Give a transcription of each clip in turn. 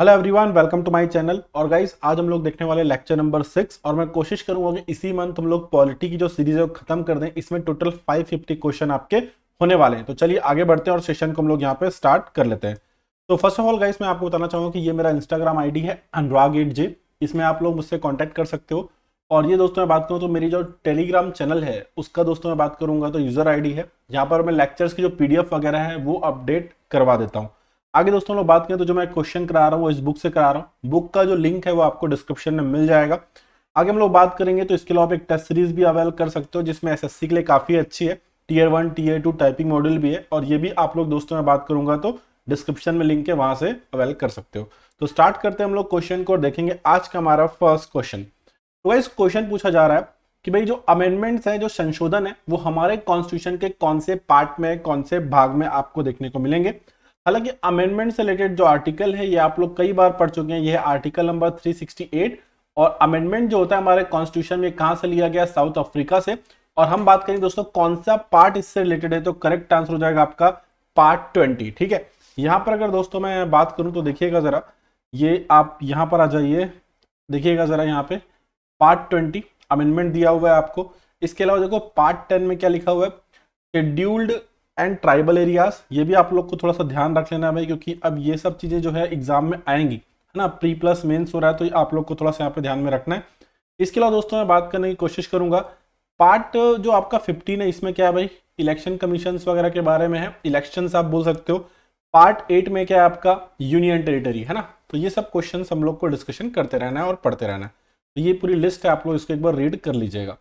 Hello everyone welcome to my channel और guys आज हम लोग देखने वाले लेक्चर नंबर सिक्स और मैं कोशिश करूंगा कि इसी मंथ हम लोग पॉलिटी की जो सीरीज है वो खत्म कर दें इसमें टोटल 550 क्वेश्चन आपके होने वाले हैं तो चलिए आगे बढ़ते हैं और सेशन को हम लोग यहाँ पे स्टार्ट कर लेते हैं तो फर्स्ट ऑफ ऑल गाइस मैं आपको बताना चाहूँगा कि ये मेरा इंस्टाग्राम आई है अनुराग एट जे इसमें आप लोग मुझसे कॉन्टैक्ट कर सकते हो और ये दोस्तों मैं बात करूँ तो मेरी जो टेलीग्राम चैनल है उसका दोस्तों मैं बात करूँगा तो यूज़र आई है जहाँ पर मैं लेक्चर्स की जो पी वगैरह है वो अपडेट करवा देता हूँ आगे दोस्तों लोग बात करें तो जो मैं क्वेश्चन करा रहा हूँ वो इस बुक से करा रहा हूँ बुक का जो लिंक है वो आपको डिस्क्रिप्शन में मिल जाएगा आगे हम लोग बात करेंगे तो इसके अलावा आप एक टेस्ट सीरीज भी अवेल कर सकते हो जिसमें एस के लिए काफ़ी अच्छी है tier one tier two typing model भी है और ये भी आप लोग दोस्तों में बात करूंगा तो डिस्क्रिप्शन में लिंक है वहां से अवेल कर सकते हो तो स्टार्ट करते हैं हम लोग क्वेश्चन को और देखेंगे आज का हमारा फर्स्ट क्वेश्चन तो इस क्वेश्चन पूछा जा रहा है कि भाई जो अमेंडमेंट्स हैं जो संशोधन है वो हमारे कॉन्स्टिट्यूशन के कौन से पार्ट में कौन से भाग में आपको देखने को मिलेंगे हालांकि अमेंडमेंट से रिलेटेड जो आर्टिकल है ये आप लोग कई बार पढ़ चुके हैं यह आर्टिकल नंबर 368 और अमेंडमेंट जो होता है हमारे कॉन्स्टिट्यूशन में कहां से लिया गया साउथ अफ्रीका से और हम बात करें दोस्तों कौन सा पार्ट इससे रिलेटेड है तो करेक्ट आंसर हो जाएगा आपका पार्ट ट्वेंटी ठीक है यहाँ पर अगर दोस्तों मैं बात करूं तो देखिएगा ज़रा ये आप यहाँ पर आ जाइए देखिएगा ज़रा यहाँ पे पार्ट ट्वेंटी अमेंडमेंट दिया हुआ है आपको इसके अलावा देखो पार्ट टेन में क्या लिखा हुआ है शेड्यूल्ड एंड ट्राइबल एरियाज ये भी आप लोग को थोड़ा सा ध्यान रख लेना भाई क्योंकि अब ये सब चीज़ें जो है एग्जाम में आएंगी है ना प्री प्लस मेन्स हो रहा है तो आप लोग को थोड़ा सा यहाँ पे ध्यान में रखना है इसके अलावा दोस्तों मैं बात करने की कोशिश करूंगा पार्ट जो आपका फिफ्टीन है इसमें क्या है भाई इलेक्शन कमीशन वगैरह के बारे में है इलेक्शन आप बोल सकते हो पार्ट एट में क्या है आपका यूनियन टेरिटरी है ना तो ये सब क्वेश्चन हम लोग को डिस्कशन करते रहना है और पढ़ते रहना है तो ये पूरी लिस्ट है आप लोग इसको एक बार रीड कर लीजिएगा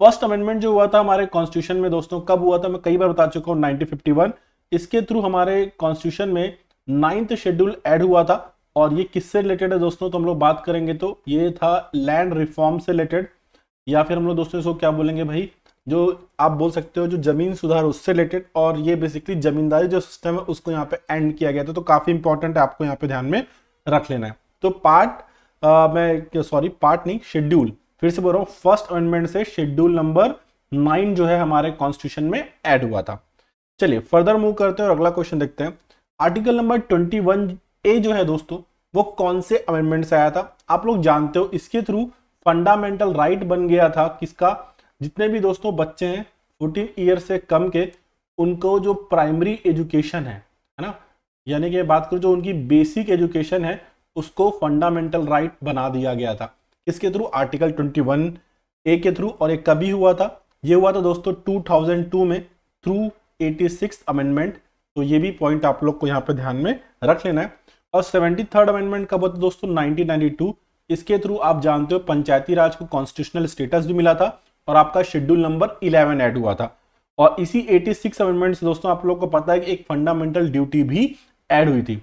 फर्स्ट अमेंडमेंट जो हुआ था हमारे कॉन्स्टिट्यूशन में दोस्तों कब हुआ था मैं कई बार बता चुका हूँ नाइनटीन इसके थ्रू हमारे कॉन्स्टिट्यूशन में नाइन्थ शेड्यूल एड हुआ था और ये किससे रिलेटेड है दोस्तों तो हम लोग बात करेंगे तो ये था लैंड रिफॉर्म से रिलेटेड या फिर हम लोग दोस्तों इसको क्या बोलेंगे भाई जो आप बोल सकते हो जो जमीन सुधार उससे रिलेटेड और ये बेसिकली जमींदारी जो सिस्टम है उसको यहाँ पे एंड किया गया था तो काफी इंपॉर्टेंट है आपको यहाँ पे ध्यान में रख लेना है तो पार्ट आ, मैं सॉरी पार्ट नहीं शेड्यूल फिर से बोल रहा हूँ फर्स्ट अमेंडमेंट से शेड्यूल नंबर नाइन जो है हमारे कॉन्स्टिट्यूशन में एड हुआ था चलिए फर्दर मूव करते हैं और अगला क्वेश्चन देखते हैं article number twenty one A जो है दोस्तों वो कौन से अमेंडमेंट से आया था आप लोग जानते हो इसके थ्रू फंडामेंटल राइट बन गया था किसका जितने भी दोस्तों बच्चे हैं फोर्टीन ईयर से कम के उनको जो प्राइमरी एजुकेशन है है ना यानी कि बात करूँ जो उनकी बेसिक एजुकेशन है उसको फंडामेंटल राइट बना दिया गया था किसके थ्रू आर्टिकल 21 ए के थ्रू और एक कभी हुआ था ये हुआ था दोस्तों 2002 में थ्रू 86 अमेंडमेंट तो ये भी पॉइंट आप लोग को यहाँ पर ध्यान में रख लेना है और सेवेंटी थर्ड अमेंडमेंट का बोलते दोस्तों 1992 इसके थ्रू आप जानते हो पंचायती राज को कॉन्स्टिट्यूशनल स्टेटस भी मिला था और आपका शेड्यूल नंबर 11 ऐड हुआ था और इसी 86 अमेंडमेंट से दोस्तों आप लोग को पता है कि एक फंडामेंटल ड्यूटी भी ऐड हुई थी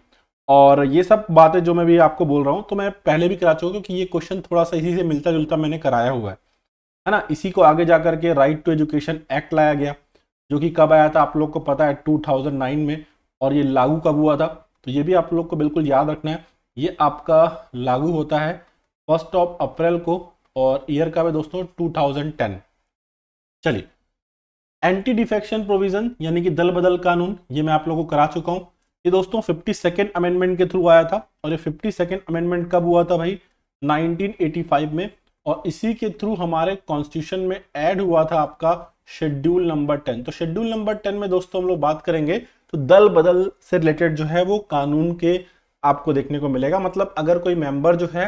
और ये सब बातें जो मैं भी आपको बोल रहा हूँ तो मैं पहले भी करा चुका क्योंकि ये क्वेश्चन थोड़ा सा इसी से मिलता जुलता मैंने कराया हुआ है है ना इसी को आगे जा करके राइट टू एजुकेशन एक्ट लाया गया जो कि कब आया था आप लोग को पता है 2009 में और ये लागू कब हुआ था तो ये भी आप लोग को बिल्कुल याद रखना है ये आपका लागू होता है फर्स्ट ऑफ अप्रैल को और ईयर का है दोस्तों टू चलिए एंटी डिफेक्शन प्रोविजन यानी कि दल बदल कानून ये मैं आप लोगों को करा चुका हूँ ये दोस्तों फिफ्टी सेकेंड अमेंडमेंट के थ्रू आया था और ये फिफ्टी सेकेंड अमेंडमेंट कब हुआ था भाई 1985 में और इसी के थ्रू हमारे कॉन्स्टिट्यूशन में ऐड हुआ था आपका शेड्यूल नंबर टेन तो शेड्यूल नंबर टेन में दोस्तों हम लोग बात करेंगे तो दल बदल से रिलेटेड जो है वो कानून के आपको देखने को मिलेगा मतलब अगर कोई मेंबर जो है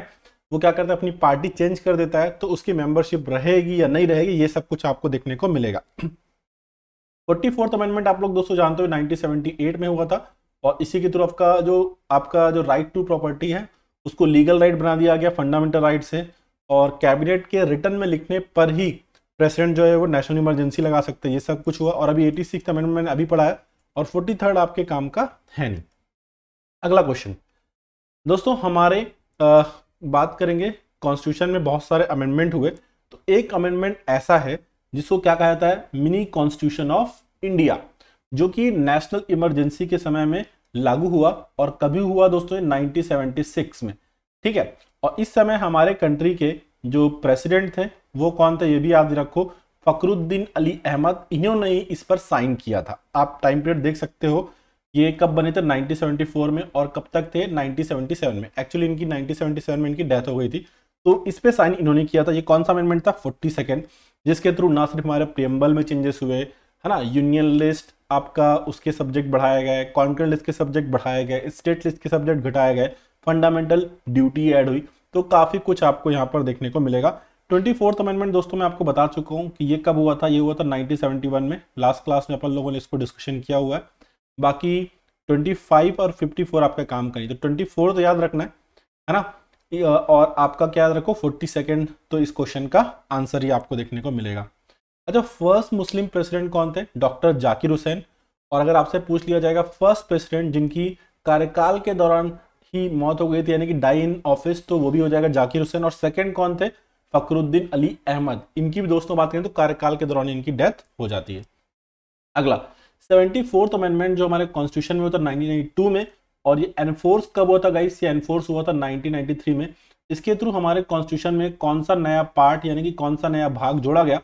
वो क्या करता है अपनी पार्टी चेंज कर देता है तो उसकी मेंबरशिप रहेगी या नहीं रहेगी ये सब कुछ आपको देखने को मिलेगा फोर्टी फोर्थ अमेंडमेंट आप लोग दोस्तों जानते हो 1978 में हुआ था और इसी के थ्रू आपका जो आपका जो राइट टू प्रॉपर्टी है उसको लीगल राइट बना दिया गया फंडामेंटल राइट से और कैबिनेट के रिटर्न में लिखने पर ही प्रेसिडेंट जो है वो नेशनल इमरजेंसी लगा सकते हैं ये सब कुछ हुआ और अभी एटी सिक्स अमेंडमेंट मैंने अभी पढ़ा है और फोर्टी थर्ड आपके काम का है नहीं अगला क्वेश्चन दोस्तों हमारे आ, बात करेंगे कॉन्स्टिट्यूशन में बहुत सारे अमेंडमेंट हुए तो एक अमेंडमेंट ऐसा है जिसको क्या कहा जाता है मिनी कॉन्स्टिट्यूशन ऑफ इंडिया जो कि नेशनल इमरजेंसी के समय में लागू हुआ और कभी हुआ दोस्तों 1976 में ठीक है और इस समय हमारे कंट्री के जो प्रेसिडेंट थे वो कौन थे ये भी याद रखो फकरुद्दीन अली अहमद इन्होंने ही इस पर साइन किया था आप टाइम पीरियड देख सकते हो ये कब बने थे 1974 में और कब तक थे 1977 में एक्चुअली इनकी 1977 में इनकी डेथ हो गई थी तो इस पर साइन इन्होंने किया था ये कौन सा अमेंडमेंट था फोर्टी सेकेंड जिसके थ्रू ना सिर्फ हमारे प्रियम्बल में चेंजेस हुए है ना यूनियन लिस्ट आपका उसके सब्जेक्ट बढ़ाया गया है लिस्ट के सब्जेक्ट बढ़ाए गए स्टेट लिस्ट के सब्जेक्ट घटाए गए फंडामेंटल ड्यूटी ऐड हुई तो काफ़ी कुछ आपको यहाँ पर देखने को मिलेगा ट्वेंटी फोर्थ अमेंडमेंट दोस्तों मैं आपको बता चुका हूँ कि ये कब हुआ था ये हुआ था 1971 में लास्ट क्लास में अपन लोगों ने इसको डिस्कशन किया हुआ है बाकी 25 और 54 आपका काम करें तो 24 तो याद रखना है है ना और आपका क्या याद रखो सेकेंड तो इस क्वेश्चन का आंसर ही आपको देखने को मिलेगा अच्छा फर्स्ट मुस्लिम प्रेसिडेंट कौन थे डॉक्टर जाकिर हुसैन और अगर आपसे पूछ लिया जाएगा फर्स्ट प्रेसिडेंट जिनकी कार्यकाल के दौरान ही मौत हो गई थी यानी कि डाई इन ऑफिस तो वो भी हो जाएगा जाकिर हुसैन और सेकेंड कौन थे फकरुद्दीन अली अहमद इनकी भी दोस्तों बात करें तो कार्यकाल के दौरान इनकी डेथ हो जाती है अगला सेवेंटी फोर्थ अमेंडमेंट जो हमारे कॉन्स्टिट्यूशन में होता है टू में और ये एनफोर्स कब हुआ था गाइस ये एनफोर्स हुआ था 1993 में इसके थ्रू हमारे कॉन्स्टिट्यूशन में कौन सा नया पार्ट यानी कि कौन सा नया भाग जोड़ा गया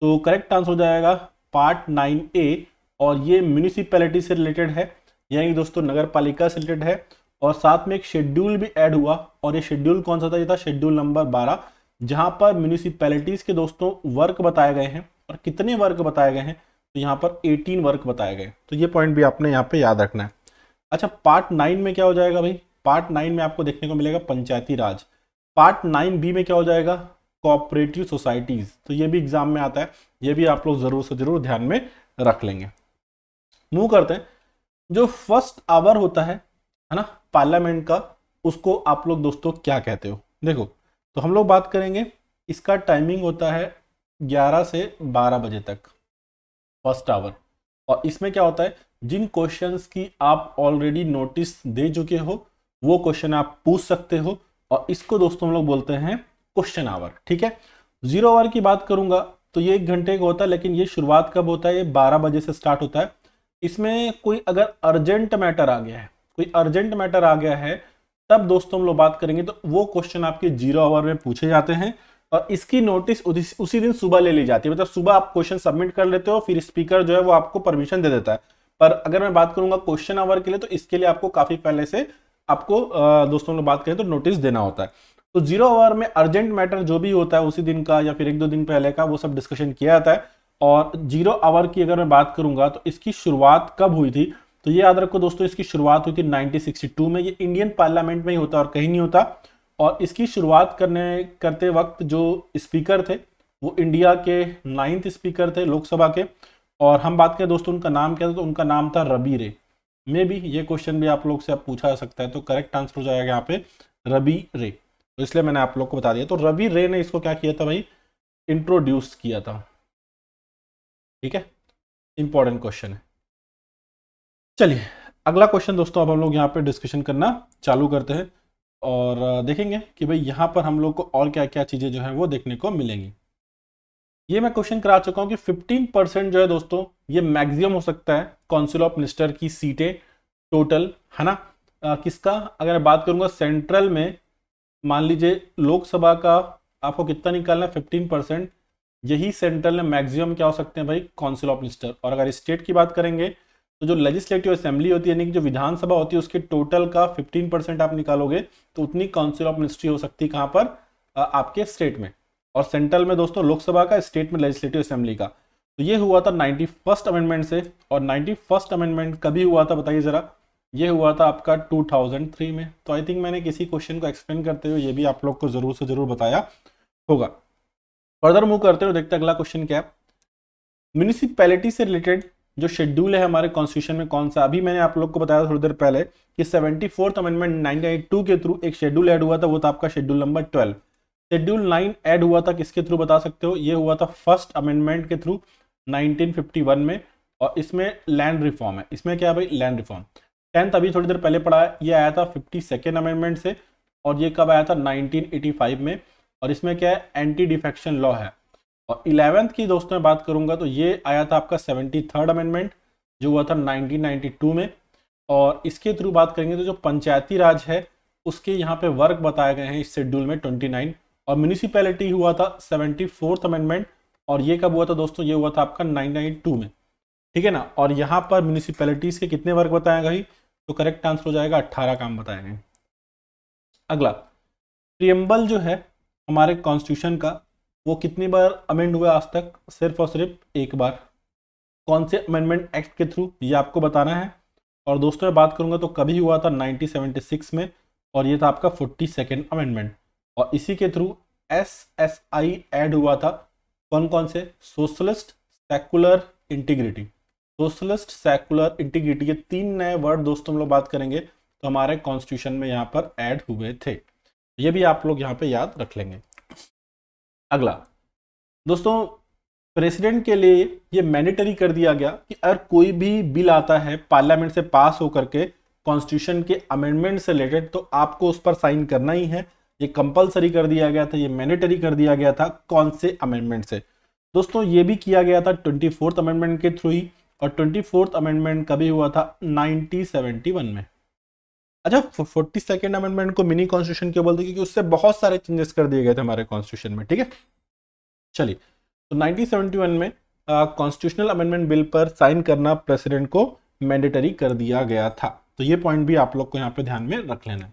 तो करेक्ट आंसर हो जाएगा पार्ट नाइन ए और ये म्यूनिसिपैलिटी से रिलेटेड है यानी दोस्तों नगर पालिका से रिलेटेड है और साथ में एक शेड्यूल भी ऐड हुआ और ये शेड्यूल कौन सा था ये था शेड्यूल नंबर बारह जहाँ पर म्यूनिसिपैलिटीज़ के दोस्तों वर्क बताए गए हैं और कितने वर्क बताए गए हैं तो यहाँ पर एटीन वर्क बताए गए तो ये पॉइंट भी आपने यहाँ पे याद रखना है अच्छा पार्ट नाइन में क्या हो जाएगा भाई पार्ट नाइन में आपको देखने को मिलेगा Panchayati Raj part nine B में क्या हो जाएगा कोऑपरेटिव सोसाइटीज़ तो ये भी एग्जाम में आता है ये भी आप लोग ज़रूर से ज़रूर ध्यान में रख लेंगे मूव करते हैं जो फर्स्ट आवर होता है है ना पार्लियामेंट का उसको आप लोग दोस्तों क्या कहते हो देखो तो हम लोग बात करेंगे इसका टाइमिंग होता है 11 से 12 बजे तक फर्स्ट आवर और इसमें क्या होता है जिन क्वेश्चंस की आप ऑलरेडी नोटिस दे चुके हो वो क्वेश्चन आप पूछ सकते हो और इसको दोस्तों हम लोग बोलते हैं क्वेश्चन आवर ठीक है जीरो आवर की बात करूंगा तो ये एक घंटे का होता है लेकिन ये शुरुआत कब होता है ये बारह बजे से स्टार्ट होता है इसमें कोई अगर अर्जेंट मैटर आ गया है कोई अर्जेंट मैटर आ गया है तब दोस्तों हम लोग बात करेंगे तो वो क्वेश्चन आपके जीरो आवर में पूछे जाते हैं और इसकी नोटिस उसी दिन सुबह ले ली जाती है मतलब सुबह आप क्वेश्चन सबमिट कर लेते हो फिर स्पीकर जो है वो आपको परमिशन दे देता है पर अगर मैं बात करूंगा क्वेश्चन आवर के लिए तो इसके लिए आपको काफी पहले से आपको दोस्तों लोग बात करें तो नोटिस देना होता है तो जीरो आवर में अर्जेंट मैटर जो भी होता है उसी दिन का या फिर एक दो दिन पहले का वो सब डिस्कशन किया जाता है और जीरो आवर की अगर मैं बात करूंगा तो इसकी शुरुआत कब हुई थी तो ये याद रखो दोस्तों इसकी शुरुआत हुई थी 1962 में ये इंडियन पार्लियामेंट में ही होता और कहीं नहीं होता और इसकी शुरुआत करने करते वक्त जो स्पीकर थे वो इंडिया के नाइन्थ स्पीकर थे लोकसभा के और हम बात करें दोस्तों उनका नाम क्या था तो उनका नाम था रबी रे मे बी ये क्वेश्चन भी आप लोग से आप पूछा जा सकता है तो करेक्ट आंसर हो जाएगा यहाँ पे रबी रे तो इसलिए मैंने आप लोग को बता दिया तो रवि रे ने इसको क्या किया था भाई इंट्रोड्यूस किया था ठीक है इंपॉर्टेंट क्वेश्चन है चलिए अगला क्वेश्चन दोस्तों अब हम लोग यहाँ पे डिस्कशन करना चालू करते हैं और देखेंगे कि भाई यहाँ पर हम लोग को और क्या क्या चीज़ें जो है वो देखने को मिलेंगी ये मैं क्वेश्चन करा चुका हूँ कि 15 परसेंट जो है दोस्तों ये मैक्सिमम हो सकता है काउंसिल ऑफ मिनिस्टर की सीटें टोटल है ना आ, किसका अगर मैं बात करूंगा सेंट्रल में मान लीजिए लोकसभा का आपको कितना निकालना है फिफ्टीन परसेंट यही सेंट्रल में मैक्सिमम क्या हो सकते हैं भाई काउंसिल ऑफ मिनिस्टर और अगर स्टेट की बात करेंगे तो जो लेजिस्लेटिव असेंबली होती है यानी कि जो विधानसभा होती है उसके टोटल का 15 परसेंट आप निकालोगे तो उतनी काउंसिल ऑफ मिनिस्ट्री हो सकती है कहाँ पर आपके स्टेट में और सेंट्रल में दोस्तों लोकसभा का स्टेट में लेजिस्लेटिव असेंबली का तो ये हुआ था नाइन्टी फर्स्ट अमेंडमेंट से और नाइन्टी फर्स्ट अमेंडमेंट कभी हुआ था बताइए ज़रा ये हुआ था आपका 2003 में तो आई थिंक मैंने किसी क्वेश्चन को एक्सप्लेन करते हुए ये भी आप लोग को ज़रूर से ज़रूर बताया होगा फर्दर मूव करते हुए देखते अगला क्वेश्चन क्या है म्यूनिसिपैलिटी से रिलेटेड जो शेड्यूल है हमारे कॉन्स्टिट्यूशन में कौन सा अभी मैंने आप लोग को बताया थोड़ी देर पहले कि सेवेंटी फोर्थ अमेंडमेंट नाइनटीन के थ्रू एक शेड्यूल एड हुआ था वो था आपका schedule number twelve schedule nine add हुआ था किसके थ्रू बता सकते हो ये हुआ था फर्स्ट अमेंडमेंट के थ्रू नाइनटीन में और इसमें लैंड रिफॉर्म है इसमें क्या भाई लैंड रिफॉर्म टेंथ अभी थोड़ी देर पहले पढ़ा है ये आया था फिफ्टी सेकेंड अमेंडमेंट से और ये कब आया था 1985 में और इसमें क्या है एंटी डिफेक्शन लॉ है और इलेवेंथ की दोस्तों में बात करूंगा तो ये आया था आपका सेवेंटी थर्ड अमेंडमेंट जो हुआ था 1992 में और इसके थ्रू बात करेंगे तो जो पंचायती राज है उसके यहाँ पे वर्क बताए गए हैं इस शेड्यूल में 29 और म्यूनिसिपैलिटी हुआ था सेवेंटी फोर्थ अमेंडमेंट और ये कब हुआ था दोस्तों ये हुआ था आपका टू में ठीक है ना और यहाँ पर म्यूनिसिपैलिटीज़ के कितने वर्क बताए गए तो करेक्ट आंसर हो जाएगा अट्ठारह काम बताए गए अगला प्रियम्बल जो है हमारे कॉन्स्टिट्यूशन का वो कितनी बार अमेंड हुआ आज तक सिर्फ और सिर्फ एक बार कौन से अमेंडमेंट एक्ट के थ्रू ये आपको बताना है और दोस्तों मैं बात करूंगा तो कभी हुआ था 1976 में और ये था आपका फोर्टी सेकेंड अमेंडमेंट और इसी के through S S I add हुआ था कौन कौन से socialist secular integrity socialist secular integrity ये तीन नए वर्ड दोस्तों हम लोग बात करेंगे तो हमारे कॉन्स्टिट्यूशन में यहाँ पर ऐड हुए थे ये भी आप लोग यहाँ पे याद रख लेंगे अगला दोस्तों प्रेसिडेंट के लिए ये मैंडेटरी कर दिया गया कि अगर कोई भी बिल आता है पार्लियामेंट से पास होकर के कॉन्स्टिट्यूशन के अमेंडमेंट से रिलेटेड तो आपको उस पर साइन करना ही है ये कंपलसरी कर दिया गया था ये मैंडेटरी कर दिया गया था कौन से अमेंडमेंट से दोस्तों ये भी किया गया था ट्वेंटी अमेंडमेंट के थ्रू ही और ट्वेंटी फोर्थ अमेंडमेंट कभी हुआ था 1971 में अच्छा फोर्टी सेकेंड अमेंडमेंट को मिनी कॉन्स्टिट्यूशन क्यों बोलते क्योंकि उससे बहुत सारे चेंजेस कर दिए गए थे हमारे कॉन्स्टिट्यूशन में ठीक है चलिए तो 1971 में कॉन्स्टिट्यूशनल अमेंडमेंट बिल पर साइन करना प्रेसिडेंट को मैंडेटरी कर दिया गया था तो ये पॉइंट भी आप लोग को यहाँ पे ध्यान में रख लेना है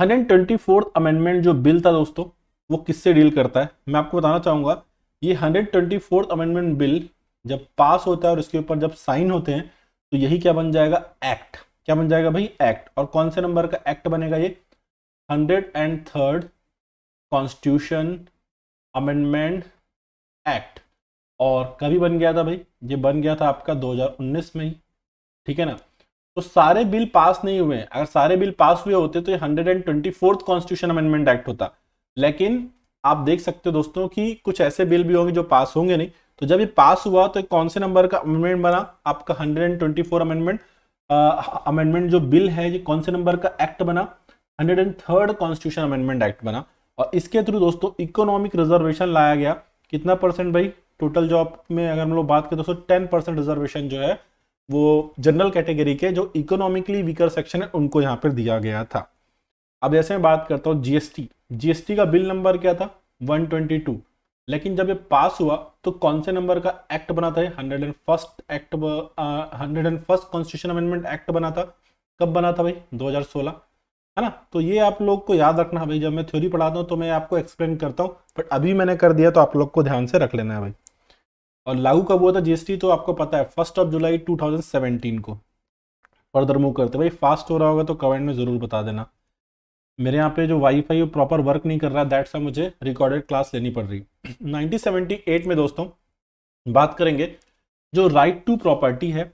हंड्रेड ट्वेंटी फोर्थ अमेंडमेंट जो बिल था दोस्तों वो किससे डील करता है मैं आपको बताना चाहूंगा ये hundred twenty fourth amendment bill जब पास होता है और इसके ऊपर जब साइन होते हैं तो यही क्या बन जाएगा एक्ट क्या बन जाएगा भाई एक्ट और कौन से नंबर का एक्ट बनेगा ये hundred and third constitution amendment act और कभी बन गया था भाई ये बन गया था आपका 2019 में ही ठीक है ना तो सारे बिल पास नहीं हुए अगर सारे बिल पास हुए होते तो ये hundred and twenty fourth constitution amendment act होता लेकिन आप देख सकते हो दोस्तों कि कुछ ऐसे बिल भी होंगे जो पास होंगे नहीं तो जब ये पास हुआ तो कौन से नंबर का अमेंडमेंट बना आपका 124 अमेंडमेंट अमेंडमेंट जो बिल है ये कौन से नंबर का एक्ट बना थर्ड कॉन्स्टिट्यूशन अमेंडमेंट एक्ट बना और इसके थ्रू दोस्तों इकोनॉमिक रिजर्वेशन लाया गया कितना परसेंट भाई टोटल जॉब में अगर हम लोग बात करें दोस्तों टेन परसेंट रिजर्वेशन जो है वो जनरल कैटेगरी के जो इकोनॉमिकली वीकर सेक्शन है उनको यहाँ पर दिया गया था अब जैसे मैं बात करता हूँ जीएसटी जीएसटी का बिल नंबर क्या था वन ट्वेंटी टू लेकिन जब ये पास हुआ तो कौन से नंबर का एक्ट बना था hundred and first act hundred and first constitution amendment act बना था कब बना था भाई 2016 है ना तो ये आप लोग को याद रखना है भाई जब मैं थ्योरी पढ़ाता हूँ तो मैं आपको एक्सप्लेन करता हूँ बट अभी मैंने कर दिया तो आप लोग को ध्यान से रख लेना है भाई और लागू कब हुआ था जीएसटी तो आपको पता है फर्स्ट ऑफ जुलाई टू को फर्दर मूव करते भाई फास्ट हो रहा होगा तो कमेंट में ज़रूर बता देना मेरे यहाँ पे जो वाईफाई वो प्रॉपर वर्क नहीं कर रहा दैट्स मुझे रिकॉर्डेड क्लास लेनी पड़ रही 1978 में दोस्तों बात करेंगे जो राइट टू प्रॉपर्टी है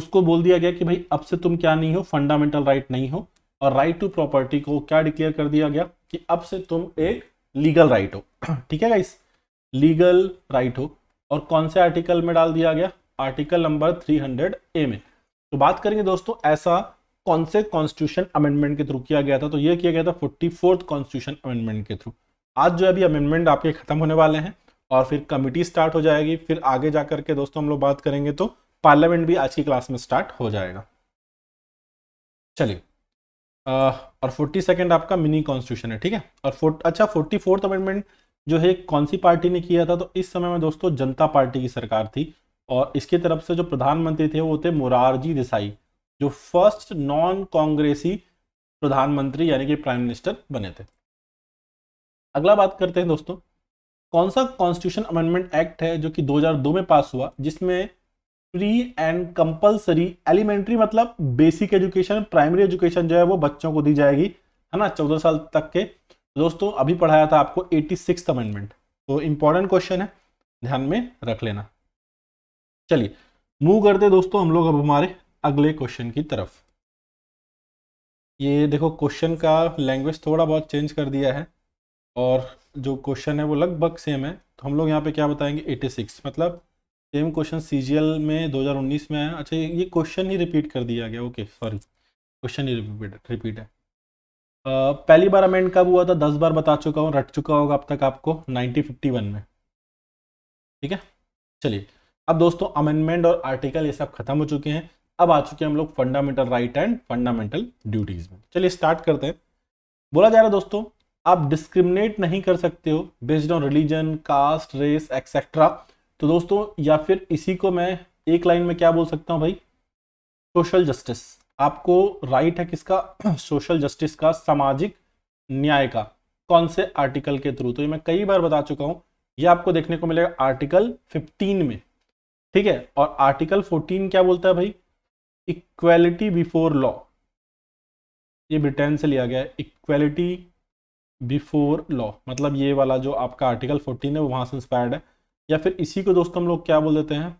उसको बोल दिया गया कि भाई अब से तुम क्या नहीं हो फंडामेंटल राइट right नहीं हो और राइट टू प्रॉपर्टी को क्या डिक्लेयर कर दिया गया कि अब से तुम एक लीगल राइट right हो ठीक है गाइस लीगल राइट हो और कौन से आर्टिकल में डाल दिया गया आर्टिकल नंबर 300 ए में तो बात करेंगे दोस्तों ऐसा कौन से कॉन्स्टिट्यूशन अमेंडमेंट के थ्रू किया गया था तो ये किया गया था फोर्टी फोर्थ कॉन्स्टिट्यूशन अमेंडमेंट के थ्रू आज जो अभी अमेंडमेंट आपके खत्म होने वाले हैं और फिर कमिटी स्टार्ट हो जाएगी फिर आगे जा करके दोस्तों हम लोग बात करेंगे तो पार्लियामेंट भी आज की क्लास में स्टार्ट हो जाएगा चलिए और फोर्टी सेकेंड आपका मिनी कॉन्स्टिट्यूशन है ठीक है और फोर्ट अच्छा फोर्टी फोर्थ अमेंडमेंट जो है कौन सी पार्टी ने किया था तो इस समय में दोस्तों जनता पार्टी की सरकार थी और इसकी तरफ से जो प्रधानमंत्री थे वो थे मोरारजी देसाई जो फर्स्ट नॉन कांग्रेसी प्रधानमंत्री यानी कि प्राइम मिनिस्टर बने थे अगला बात करते हैं दोस्तों कौन सा कॉन्स्टिट्यूशन अमेंडमेंट एक्ट है जो कि 2002 में पास हुआ जिसमें फ्री एंड कंपलसरी एलिमेंट्री मतलब बेसिक एजुकेशन प्राइमरी एजुकेशन जो है वो बच्चों को दी जाएगी है ना चौदह साल तक के दोस्तों अभी पढ़ाया था आपको एटी सिक्स अमेंडमेंट तो इंपॉर्टेंट क्वेश्चन है ध्यान में रख लेना चलिए मूव करते दोस्तों हम लोग अब हमारे अगले क्वेश्चन की तरफ ये देखो क्वेश्चन का लैंग्वेज थोड़ा बहुत चेंज कर दिया है और जो क्वेश्चन है वो लगभग सेम है तो हम लोग यहाँ पे क्या बताएंगे 86 मतलब सेम क्वेश्चन सी में 2019 में आया अच्छा ये क्वेश्चन ही रिपीट कर दिया गया ओके सॉरी क्वेश्चन ही रिपीट रिपीट है आ, पहली बार अमेंड कब हुआ था दस बार बता चुका हूँ रट चुका होगा अब तक आपको नाइनटीन में ठीक है चलिए अब दोस्तों अमेंडमेंट और आर्टिकल ये सब खत्म हो चुके हैं अब आ चुके हैं हम लोग fundamental right and fundamental duties में चलिए स्टार्ट करते हैं बोला जा रहा है दोस्तों आप डिस्क्रिमिनेट नहीं कर सकते हो based on religion caste race etcetera तो दोस्तों या फिर इसी को मैं एक लाइन में क्या बोल सकता हूँ भाई सोशल जस्टिस आपको राइट है किसका सोशल जस्टिस का सामाजिक न्याय का कौन से आर्टिकल के थ्रू तो ये मैं कई बार बता चुका हूँ ये आपको देखने को मिलेगा आर्टिकल 15 में ठीक है और आर्टिकल 14 क्या बोलता है भाई इक्वेलिटी बिफोर लॉ ये ब्रिटेन से लिया गया है इक्वेलिटी बिफोर लॉ मतलब ये वाला जो आपका आर्टिकल 14 है वो वहां से इंस्पायर्ड है या फिर इसी को दोस्तों हम लोग क्या बोल देते हैं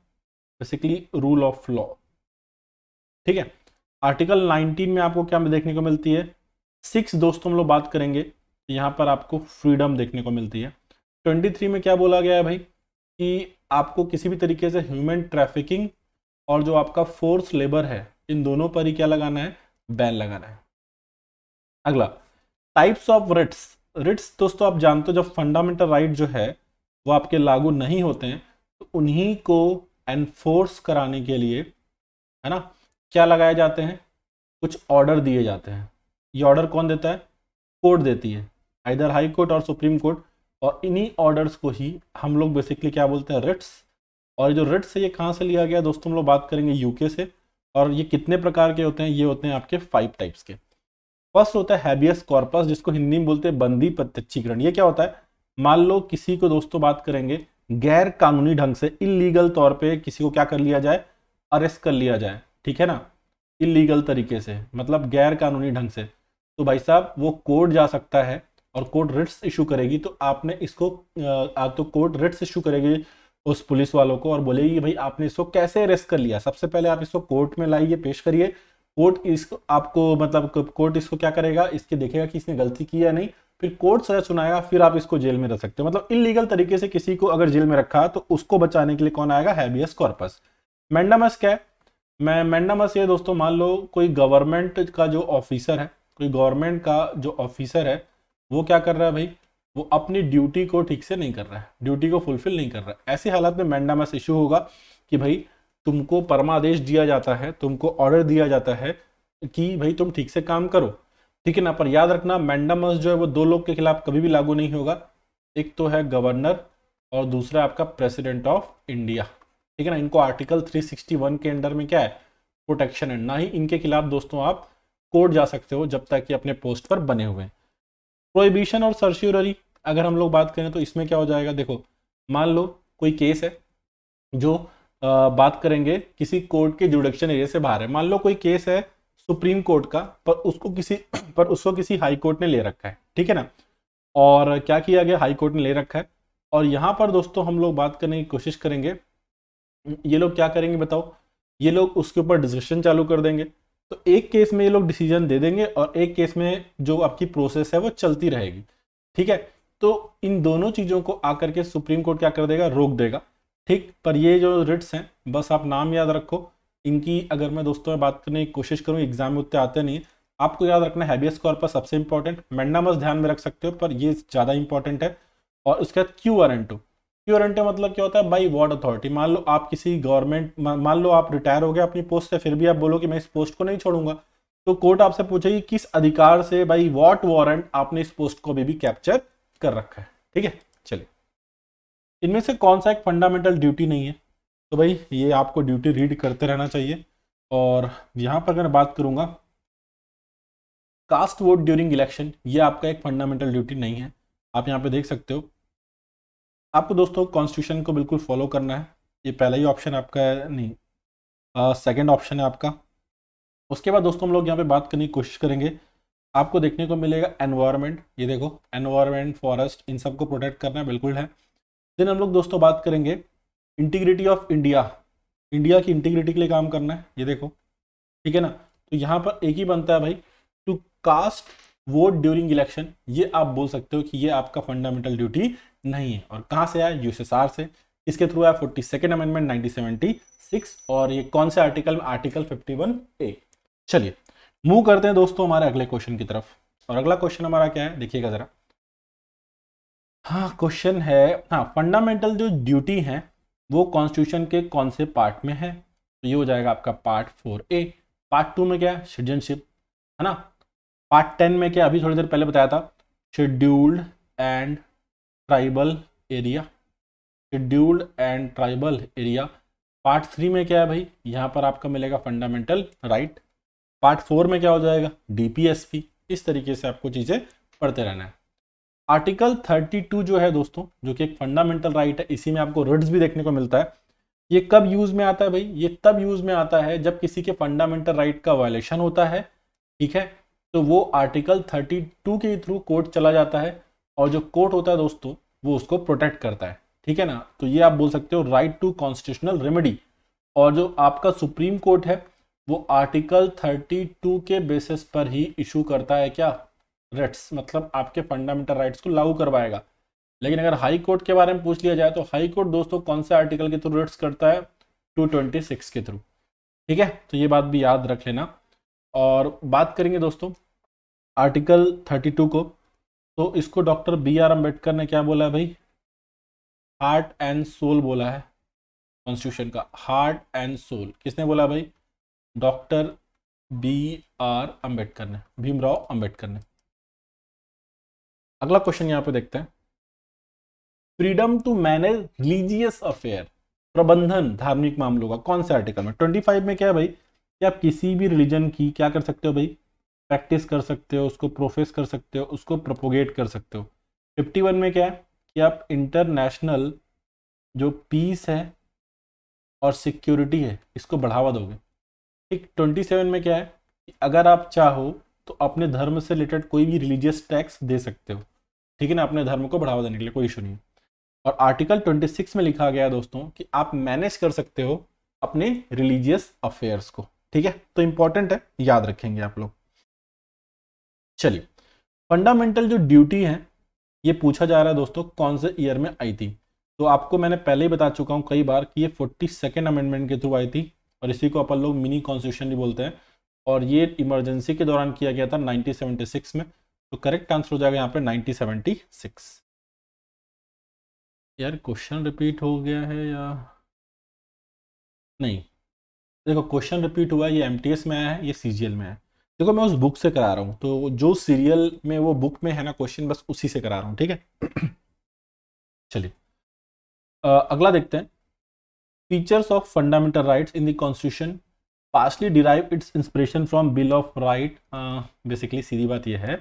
बेसिकली रूल ऑफ लॉ ठीक है आर्टिकल 19 में आपको क्या देखने को मिलती है सिक्स दोस्तों हम लोग बात करेंगे तो यहां पर आपको फ्रीडम देखने को मिलती है 23 में क्या बोला गया है भाई कि आपको किसी भी तरीके से ह्यूमन ट्रैफिकिंग और जो आपका फोर्स लेबर है इन दोनों पर ही क्या लगाना है बैन लगाना है अगला टाइप्स ऑफ रिट्स रिट्स दोस्तों आप जानते हो जब फंडामेंटल राइट जो है वो आपके लागू नहीं होते हैं तो उन्हीं को एनफोर्स कराने के लिए है ना क्या लगाए जाते हैं कुछ ऑर्डर दिए जाते हैं ये ऑर्डर कौन देता है कोर्ट देती है इधर हाई कोर्ट और सुप्रीम कोर्ट और इन्हीं ऑर्डर्स को ही हम लोग बेसिकली क्या बोलते हैं रिट्स और जो रिट्स है ये कहाँ से लिया गया दोस्तों हम लोग बात करेंगे यूके से और ये कितने प्रकार के होते हैं ये होते हैं आपके फाइव टाइप्स के फर्स्ट होता है हैबियस कॉर्पस जिसको हिंदी में बोलते हैं बंदी प्रत्यक्षीकरण ये क्या होता है मान लो किसी को दोस्तों बात करेंगे गैर कानूनी ढंग से इलीगल तौर पे किसी को क्या कर लिया जाए अरेस्ट कर लिया जाए ठीक है ना इलीगल तरीके से मतलब गैर कानूनी ढंग से तो भाई साहब वो कोर्ट जा सकता है और कोर्ट रिट्स इशू करेगी तो आपने इसको आ, तो कोर्ट रिट्स इशू करेगी उस पुलिस वालों को और बोले ये भाई आपने इसको कैसे अरेस्ट कर लिया सबसे पहले आप इसको कोर्ट में लाइए पेश करिए कोर्ट इसको आपको मतलब कोर्ट इसको क्या करेगा इसके देखेगा कि इसने गलती की या नहीं फिर कोर्ट सजा सुनाएगा फिर आप इसको जेल में रख सकते हो मतलब इलीगल तरीके से किसी को अगर जेल में रखा तो उसको बचाने के लिए कौन आएगा हैबियस कॉर्पस मैंडामस क्या है मैं मैंडामस ये दोस्तों मान लो कोई गवर्नमेंट का जो ऑफिसर है कोई गवर्नमेंट का जो ऑफिसर है वो क्या कर रहा है भाई वो अपनी ड्यूटी को ठीक से नहीं कर रहा है ड्यूटी को फुलफिल नहीं कर रहा है ऐसी हालात में मैंडामस इशू होगा कि भाई तुमको परमादेश दिया जाता है तुमको ऑर्डर दिया जाता है कि भाई तुम ठीक से काम करो ठीक है ना पर याद रखना मैंडामस जो है वो दो लोग के खिलाफ कभी भी लागू नहीं होगा एक तो है गवर्नर और दूसरा आपका प्रेसिडेंट ऑफ इंडिया ठीक है ना इनको आर्टिकल 361 के अंडर में क्या है प्रोटेक्शन है ना ही इनके खिलाफ दोस्तों आप कोर्ट जा सकते हो जब तक कि अपने पोस्ट पर बने हुए हैं प्रोहिबिशन और सर्श्योररी अगर हम लोग बात करें तो इसमें क्या हो जाएगा देखो मान लो कोई केस है जो आ, बात करेंगे किसी कोर्ट के जुडक्शन एरिया से बाहर है मान लो कोई केस है सुप्रीम कोर्ट का पर उसको किसी पर उसको किसी हाई कोर्ट ने ले रखा है ठीक है ना और क्या किया गया हाई कोर्ट ने ले रखा है और यहाँ पर दोस्तों हम लोग बात करने की कोशिश करेंगे ये लोग क्या करेंगे बताओ ये लोग उसके ऊपर डिस्कशन चालू कर देंगे तो एक केस में ये लोग डिसीजन दे देंगे और एक केस में जो आपकी प्रोसेस है वो चलती रहेगी ठीक है तो इन दोनों चीज़ों को आकर के सुप्रीम कोर्ट क्या कर देगा रोक देगा ठीक पर ये जो रिट्स हैं बस आप नाम याद रखो इनकी अगर मैं दोस्तों में बात करने की कोशिश करूँ एग्जाम में उतने आते नहीं आपको याद रखना हैबियस पर सबसे इंपॉर्टेंट मेंडामस ध्यान में रख सकते हो पर ये ज़्यादा इंपॉर्टेंट है और उसके बाद Q R N Q R मतलब क्या होता है बाई वार्ड अथॉरिटी मान लो आप किसी गवर्नमेंट मान लो आप रिटायर हो गए अपनी पोस्ट से फिर भी आप बोलो कि मैं इस पोस्ट को नहीं छोड़ूंगा तो कोर्ट आपसे पूछेगी किस अधिकार से बाई वॉट वारंट आपने इस पोस्ट को अभी भी कैप्चर कर रखा है ठीक है चलिए इनमें से कौन सा एक फंडामेंटल ड्यूटी नहीं है तो भाई ये आपको ड्यूटी रीड करते रहना चाहिए और यहाँ पर अगर बात करूँगा कास्ट वोट ड्यूरिंग इलेक्शन ये आपका एक फंडामेंटल ड्यूटी नहीं है आप यहाँ पे देख सकते हो आपको दोस्तों कॉन्स्टिट्यूशन को बिल्कुल फॉलो करना है ये पहला ही ऑप्शन आपका है नहीं सेकेंड ऑप्शन है आपका उसके बाद दोस्तों हम लोग यहाँ पे बात करने की कोशिश करेंगे आपको देखने को मिलेगा एनवायरमेंट ये देखो एनवायरमेंट फॉरेस्ट इन सबको प्रोटेक्ट करना बिल्कुल है देन हम लोग दोस्तों बात करेंगे इंटीग्रिटी ऑफ इंडिया इंडिया की इंटीग्रिटी के लिए काम करना है ये देखो ठीक है ना तो यहाँ पर एक ही बनता है भाई to cast vote during election ये आप बोल सकते हो कि ये आपका फंडामेंटल ड्यूटी नहीं है और कहाँ से आया यूएसएसआर से इसके थ्रू आया forty second amendment nineteen seventy six और ये कौन से आर्टिकल में आर्टिकल फिफ्टी वन ए चलिए मूव करते हैं दोस्तों हमारे अगले क्वेश्चन की तरफ और अगला क्वेश्चन हमारा क्या है देखिएगा ज़रा हाँ क्वेश्चन है हाँ फंडामेंटल जो ड्यूटी है वो कॉन्स्टिट्यूशन के कौन से पार्ट में है तो ये हो जाएगा आपका part four A part two में क्या है सिटीजनशिप है ना पार्ट टेन में क्या अभी थोड़ी देर पहले बताया था scheduled and tribal area scheduled and tribal area part three में क्या है भाई यहाँ पर आपका मिलेगा फंडामेंटल राइट पार्ट फोर में क्या हो जाएगा डीपीएसपी इस तरीके से आपको चीज़ें पढ़ते रहना है आर्टिकल 32 जो है दोस्तों जो कि एक फंडामेंटल राइट है इसी में आपको रिट्स भी देखने को मिलता है ये कब यूज़ में आता है भाई ये तब यूज़ में आता है जब किसी के फंडामेंटल राइट का वायलेशन होता है ठीक है तो वो आर्टिकल 32 के थ्रू कोर्ट चला जाता है और जो कोर्ट होता है दोस्तों वो उसको प्रोटेक्ट करता है ठीक है ना तो ये आप बोल सकते हो राइट टू कॉन्स्टिट्यूशनल रेमेडी और जो आपका सुप्रीम कोर्ट है वो आर्टिकल 32 के बेसिस पर ही इशू करता है क्या रिट्स मतलब आपके फंडामेंटल राइट्स को लागू करवाएगा लेकिन अगर हाई कोर्ट के बारे में पूछ लिया जाए तो हाई कोर्ट दोस्तों कौन से आर्टिकल के थ्रू रिट्स करता है 226 के थ्रू ठीक है तो ये बात भी याद रख लेना और बात करेंगे दोस्तों आर्टिकल 32 को तो इसको डॉक्टर बी आर अम्बेडकर ने क्या बोला है भाई हार्ट एंड सोल बोला है कॉन्स्टिट्यूशन का हार्ट एंड सोल किसने बोला भाई डॉक्टर बी आर अंबेडकर ने भीमराव अंबेडकर ने अगला क्वेश्चन यहां पे देखते हैं freedom to manage religious affair प्रबंधन धार्मिक मामलों का कौन से आर्टिकल में ट्वेंटी फाइव में क्या है भाई कि आप किसी भी रिलीजन की क्या कर सकते हो भाई प्रैक्टिस कर सकते हो उसको प्रोफेस कर सकते हो उसको प्रोपोगेट कर सकते हो फिफ्टी वन में क्या है कि आप इंटरनेशनल जो पीस है और सिक्योरिटी है इसको बढ़ावा दोगे एक ट्वेंटी सेवन में क्या है अगर आप चाहो तो अपने धर्म से रिलेटेड कोई भी रिलीजियस टैक्स दे सकते हो ठीक है ना अपने धर्म को बढ़ावा देने के लिए कोई इशू नहीं और आर्टिकल 26 में लिखा गया दोस्तों कि आप मैनेज कर सकते हो अपने रिलीजियस अफेयर्स को ठीक है तो इंपॉर्टेंट है याद रखेंगे आप लोग चलिए फंडामेंटल जो ड्यूटी है ये पूछा जा रहा है दोस्तों कौन से ईयर में आई थी तो आपको मैंने पहले ही बता चुका हूं कई बार कि ये फोर्टी सेकेंड अमेंडमेंट के थ्रू आई थी और इसी को अपन लोग मिनी कॉन्स्टिट्यूशन भी बोलते हैं और ये इमरजेंसी के दौरान किया गया था 1976 में तो करेक्ट आंसर हो जाएगा यहाँ पे 1976 यार क्वेश्चन रिपीट हो गया है या नहीं देखो क्वेश्चन रिपीट हुआ है ये एम में आया है ये सी में है देखो मैं उस बुक से करा रहा हूँ तो जो सीरियल में वो बुक में है ना क्वेश्चन बस उसी से करा रहा हूँ ठीक है चलिए अगला देखते हैं features of fundamental right in the partly derive its inspiration from bill of right basically सीधी बात यह है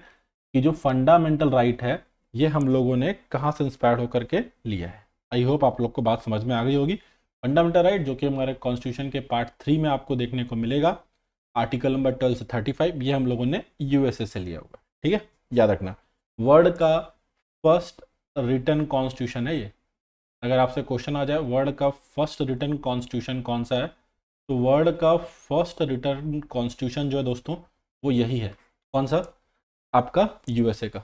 कि जो फंडामेंटल राइट right है ये हम लोगों ने कहाँ से इंस्पायर होकर के लिया है आई होप आप लोग को बात समझ में आ गई होगी फंडामेंटल राइट जो कि हमारे कॉन्स्टिट्यूशन के पार्ट थ्री में आपको देखने को मिलेगा आर्टिकल नंबर ट्वेल्व से थर्टी फाइव ये हम लोगों ने यूएसए से लिया हुआ है ठीक है याद रखना वर्ल्ड का फर्स्ट रिटर्न कॉन्स्टिट्यूशन है ये अगर आपसे क्वेश्चन आ जाए वर्ल्ड का फर्स्ट रिटर्न कॉन्स्टिट्यूशन कौन सा है तो वर्ल्ड का फर्स्ट रिटर्न कॉन्स्टिट्यूशन जो है दोस्तों वो यही है कौन सा आपका यूएसए का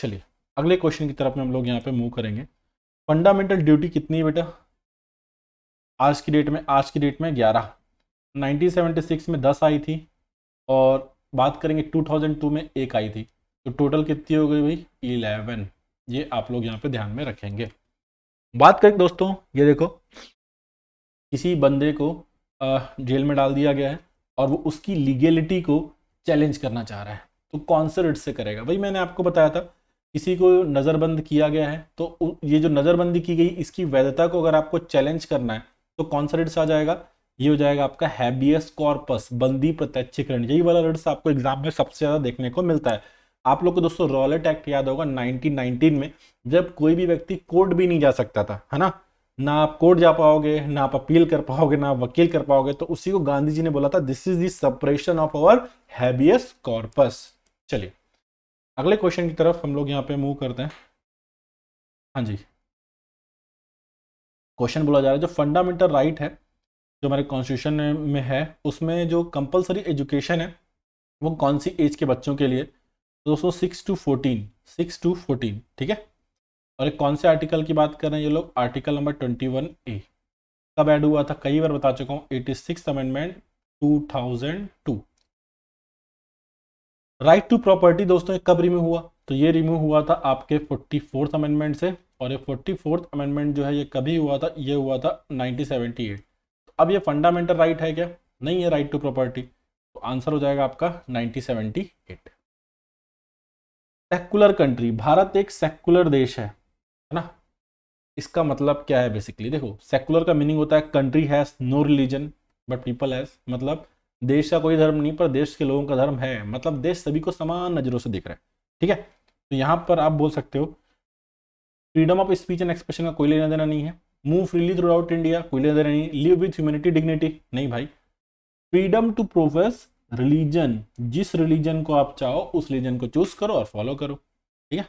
चलिए अगले क्वेश्चन की तरफ में हम लोग यहाँ पे मूव करेंगे फंडामेंटल ड्यूटी कितनी है बेटा आज की डेट में आज की डेट में ग्यारह 1976 में दस आई थी और बात करेंगे 2002 में एक आई थी तो टोटल कितनी हो गई भाई इलेवन ये आप लोग यहाँ पे ध्यान में रखेंगे बात करें दोस्तों ये देखो किसी बंदे को जेल में डाल दिया गया है और वो उसकी लीगेलिटी को चैलेंज करना चाह रहा है तो कौन से रिट से करेगा भाई मैंने आपको बताया था किसी को नज़रबंद किया गया है तो ये जो नज़रबंदी की गई इसकी वैधता को अगर आपको चैलेंज करना है तो कौन सा रिट्स आ जाएगा ये हो जाएगा आपका हैबियस कॉर्पस बंदी प्रत्यक्षीकरण यही वाला रिट्स आपको एग्जाम में सबसे ज़्यादा देखने को मिलता है आप लोग को दोस्तों रॉलेट एक्ट याद होगा 1919 में जब कोई भी व्यक्ति कोर्ट भी नहीं जा सकता था है ना ना आप कोर्ट जा पाओगे ना आप अपील कर पाओगे ना आप वकील कर पाओगे तो उसी को गांधी जी ने बोला था this is the operation of our habeas corpus चलिए अगले क्वेश्चन की तरफ हम लोग यहाँ पे मूव करते हैं हाँ जी क्वेश्चन बोला जा रहा है जो फंडामेंटल राइट है जो हमारे कॉन्स्टिट्यूशन में है उसमें जो कंपलसरी एजुकेशन है वो कौन सी एज के बच्चों के लिए दोस्तों six to fourteen six to fourteen ठीक है और एक कौन से आर्टिकल की बात कर रहे हैं ये लोग article number twenty one A कब ऐड हुआ था कई बार बता चुका हूँ eighty six amendment two thousand two right to property दोस्तों ये कब रिमूव हुआ तो ये रिमूव हुआ था आपके फोर्टी फोर्थ अमेंडमेंट से और ये फोर्टी फोर्थ अमेंडमेंट जो है ये कभी हुआ था ये हुआ था नाइनटीन सेवेंटी एट तो अब ये फंडामेंटल राइट right है क्या नहीं है राइट टू प्रॉपर्टी तो आंसर हो जाएगा आपका nineteen seventy eight secular country भारत एक सेकुलर देश है है ना इसका मतलब क्या है बेसिकली देखो सेकुलर का मीनिंग होता है country has no religion but people has मतलब देश का कोई धर्म नहीं पर देश के लोगों का धर्म है मतलब देश सभी को समान नज़रों से देख रहा है ठीक है तो यहाँ पर आप बोल सकते हो freedom of speech and expression का कोई लेना देना नहीं है move freely throughout India कोई लेना देना नहीं लिव विथ ह्यूमनिटी डिग्निटी नहीं भाई फ्रीडम टू प्रोफेस रिलीजन जिस रिलीजन को आप चाहो उस रिलीजन को चूज करो और फॉलो करो ठीक है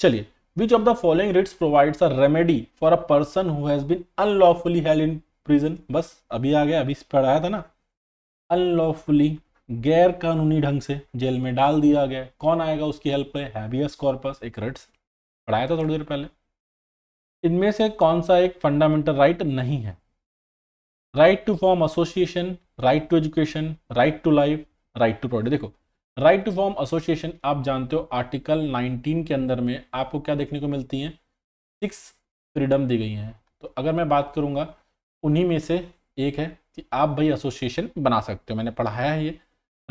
चलिए which of the following writs provides a remedy for a person who has been unlawfully held in prison बस अभी आ गया अभी पढ़ाया था ना अनलॉफुली गैर कानूनी ढंग से जेल में डाल दिया गया कौन आएगा उसकी हेल्प पे हैबियस कॉर्पस एक रिट्स पढ़ाया था थोड़ी देर पहले इनमें से कौन सा एक फंडामेंटल राइट नहीं है right to form association right to education right to life right to property देखो राइट टू फॉर्म एसोसिएशन आप जानते हो आर्टिकल 19 के अंदर में आपको क्या देखने को मिलती हैं सिक्स फ्रीडम दी गई हैं तो अगर मैं बात करूंगा उन्हीं में से एक है कि आप भाई एसोसिएशन बना सकते हो मैंने पढ़ाया है ये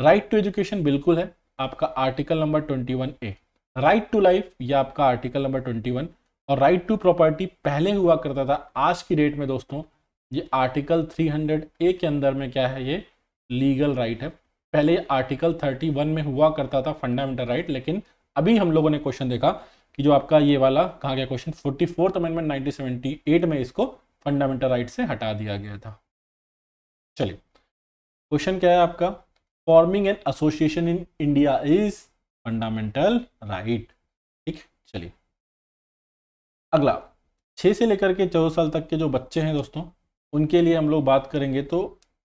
राइट टू एजुकेशन बिल्कुल है आपका article number twenty one A right to life यह आपका आर्टिकल नंबर ट्वेंटी वन और राइट टू प्रॉपर्टी पहले हुआ करता था आज की डेट में दोस्तों ये आर्टिकल 300 ए के अंदर में क्या है ये लीगल राइट है पहले आर्टिकल 31 में हुआ करता था फंडामेंटल राइट लेकिन अभी हम लोगों ने क्वेश्चन देखा कि जो आपका ये वाला कहा गया question forty fourth amendment nineteen में इसको फंडामेंटल राइट से हटा दिया गया था चलिए क्वेश्चन क्या है आपका forming an association in India is fundamental right ठीक चलिए अगला छह से लेकर के चौदह साल तक के जो बच्चे हैं दोस्तों उनके लिए हम लोग बात करेंगे तो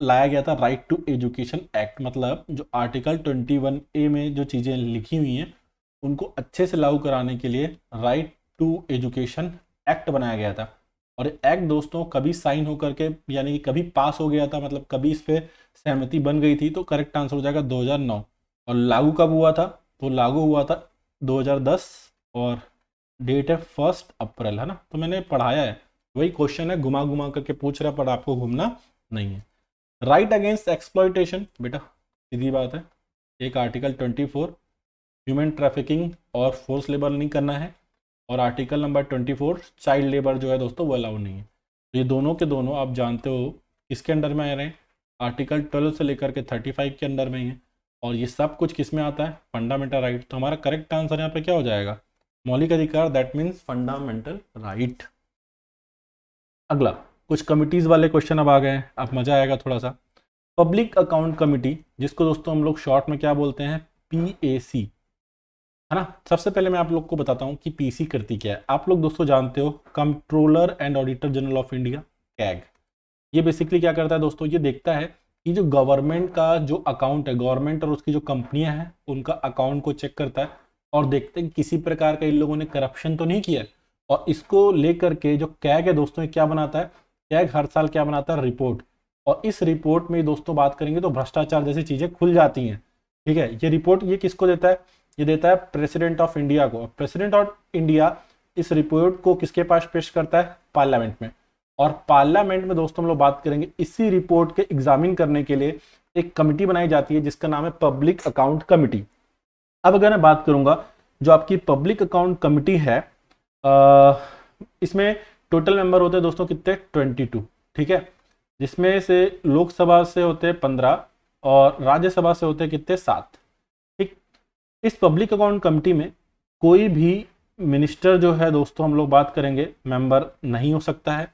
लाया गया था राइट टू एजुकेशन एक्ट मतलब जो आर्टिकल 21 ए में जो चीज़ें लिखी हुई हैं उनको अच्छे से लागू कराने के लिए राइट टू एजुकेशन एक्ट बनाया गया था और एक्ट दोस्तों कभी साइन हो करके यानी कि कभी पास हो गया था मतलब कभी इस पर सहमति बन गई थी तो करेक्ट आंसर हो जाएगा 2009 और लागू कब हुआ था तो लागू हुआ था 2010 और डेट है फर्स्ट अप्रैल है ना तो मैंने पढ़ाया है वही क्वेश्चन है घुमा घुमा करके पूछ रहा पर आपको घूमना नहीं है राइट अगेंस्ट एक्सप्लॉयटेशन बेटा सीधी बात है एक article twenty four human trafficking और फोर्स लेबर नहीं करना है और article number twenty four child labour जो है दोस्तों वो अलाउड नहीं है तो ये दोनों के दोनों आप जानते हो किसके अंडर में आ रहे हैं आर्टिकल ट्वेल्व से लेकर के थर्टी फाइव के अंडर में ही है और ये सब कुछ किस में आता है फंडामेंटल राइट तो हमारा करेक्ट आंसर यहाँ पर क्या हो जाएगा मौलिक अधिकार दैट मीन्स फंडामेंटल राइट अगला कुछ कमिटीज़ वाले क्वेश्चन अब आ गए हैं अब मज़ा आएगा थोड़ा सा पब्लिक अकाउंट कमिटी जिसको दोस्तों हम लोग शॉर्ट में क्या बोलते हैं पी ए सी है ना सबसे पहले मैं आप लोग को बताता हूँ कि पीसी करती क्या है आप लोग दोस्तों जानते हो controller and auditor general of India CAG ये बेसिकली क्या करता है दोस्तों ये देखता है कि जो गवर्नमेंट का जो अकाउंट है गवर्नमेंट और उसकी जो कंपनियां हैं उनका अकाउंट को चेक करता है और देखते हैं किसी प्रकार का इन लोगों ने करप्शन तो नहीं किया है और इसको लेकर के जो कैग है दोस्तों ये क्या बनाता है कैग हर साल क्या बनाता है रिपोर्ट और इस रिपोर्ट में दोस्तों बात करेंगे तो भ्रष्टाचार जैसी चीज़ें खुल जाती हैं ठीक है ये रिपोर्ट ये किसको देता है ये देता है प्रेसिडेंट ऑफ इंडिया को प्रेसिडेंट ऑफ इंडिया इस रिपोर्ट को किसके पास पेश करता है पार्लियामेंट में और पार्लियामेंट में दोस्तों हम लोग बात करेंगे इसी रिपोर्ट के एग्जामिन करने के लिए एक कमिटी बनाई जाती है जिसका नाम है पब्लिक अकाउंट कमिटी अब अगर मैं बात करूंगा जो आपकी पब्लिक अकाउंट कमिटी है इसमें टोटल मेंबर होते हैं दोस्तों कितने ट्वेंटी टू ठीक है जिसमें से लोकसभा से होते हैं पंद्रह और राज्यसभा से होते कितने सात ठीक इस पब्लिक अकाउंट कमिटी में कोई भी मिनिस्टर जो है दोस्तों हम लोग बात करेंगे मेंबर नहीं हो सकता है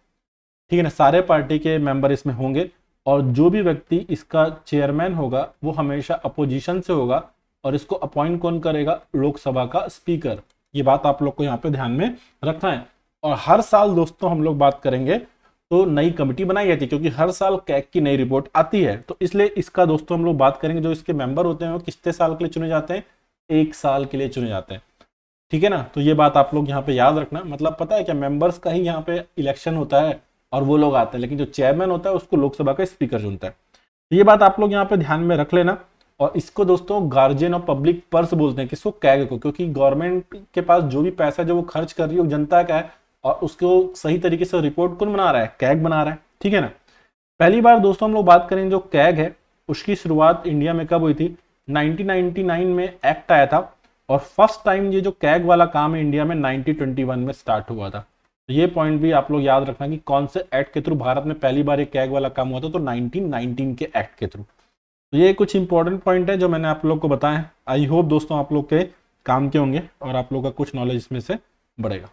ठीक है ना सारे पार्टी के मेंबर इसमें होंगे और जो भी व्यक्ति इसका चेयरमैन होगा वो हमेशा अपोजिशन से होगा और इसको अपॉइंट कौन करेगा लोकसभा का स्पीकर ये बात आप लोग को यहाँ पे ध्यान में रखना है और हर साल दोस्तों हम लोग बात करेंगे तो नई कमेटी बनाई जाती है क्योंकि हर साल कैक की नई रिपोर्ट आती है तो इसलिए इसका दोस्तों हम लोग बात करेंगे जो इसके मेंबर होते हैं वो किसते साल के लिए चुने जाते हैं एक साल के लिए चुने जाते हैं ठीक है ना तो ये बात आप लोग यहाँ पे याद रखना मतलब पता है क्या मेंबर्स का ही यहाँ पे इलेक्शन होता है और वो लोग आते हैं लेकिन जो चेयरमैन होता है उसको लोकसभा का स्पीकर चुनता है तो ये बात आप लोग यहाँ पे ध्यान में रख लेना और इसको दोस्तों गार्जियन और पब्लिक पर्स बोलते हैं किसको कैग को क्योंकि गवर्नमेंट के पास जो भी पैसा है जो वो खर्च कर रही है वो जनता का है और उसको सही तरीके से रिपोर्ट कौन बना रहा है कैग बना रहा है ठीक है ना पहली बार दोस्तों हम लोग बात करें जो कैग है उसकी शुरुआत इंडिया में कब हुई थी 1999 में एक्ट आया था और फर्स्ट टाइम ये जो कैग वाला काम है इंडिया में 1921 में स्टार्ट हुआ था तो ये पॉइंट भी आप लोग याद रखना कि कौन से एक्ट के थ्रू भारत में पहली बार ये कैग वाला काम हुआ था तो 1919 के एक्ट के थ्रू तो ये कुछ इंपॉर्टेंट पॉइंट है जो मैंने आप लोग को बताया आई होप दोस्तों आप लोग के काम के होंगे और आप लोग का कुछ नॉलेज इसमें से बढ़ेगा